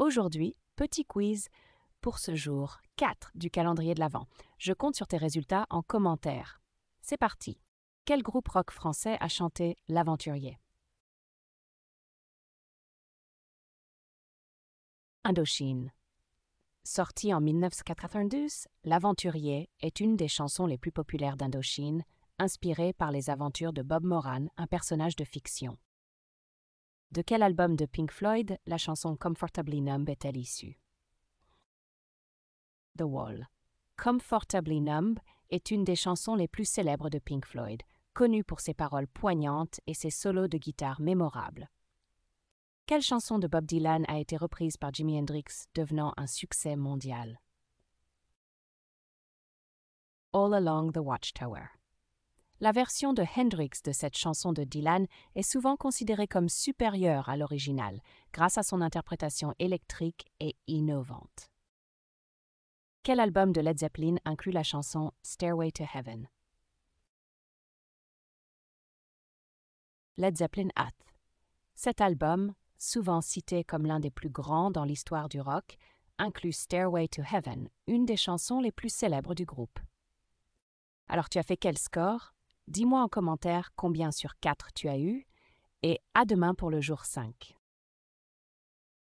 Aujourd'hui, petit quiz pour ce jour 4 du calendrier de l'Avent. Je compte sur tes résultats en commentaire. C'est parti. Quel groupe rock français a chanté L'Aventurier Indochine. Sorti en 1992, L'Aventurier est une des chansons les plus populaires d'Indochine, inspirée par les aventures de Bob Moran, un personnage de fiction. De quel album de Pink Floyd la chanson Comfortably Numb est-elle issue The Wall. Comfortably Numb est une des chansons les plus célèbres de Pink Floyd, connue pour ses paroles poignantes et ses solos de guitare mémorables. Quelle chanson de Bob Dylan a été reprise par Jimi Hendrix, devenant un succès mondial All Along the Watchtower la version de Hendrix de cette chanson de Dylan est souvent considérée comme supérieure à l'original, grâce à son interprétation électrique et innovante. Quel album de Led Zeppelin inclut la chanson Stairway to Heaven Led Zeppelin Hath. Cet album, souvent cité comme l'un des plus grands dans l'histoire du rock, inclut Stairway to Heaven, une des chansons les plus célèbres du groupe. Alors tu as fait quel score Dis-moi en commentaire combien sur 4 tu as eu et à demain pour le jour 5.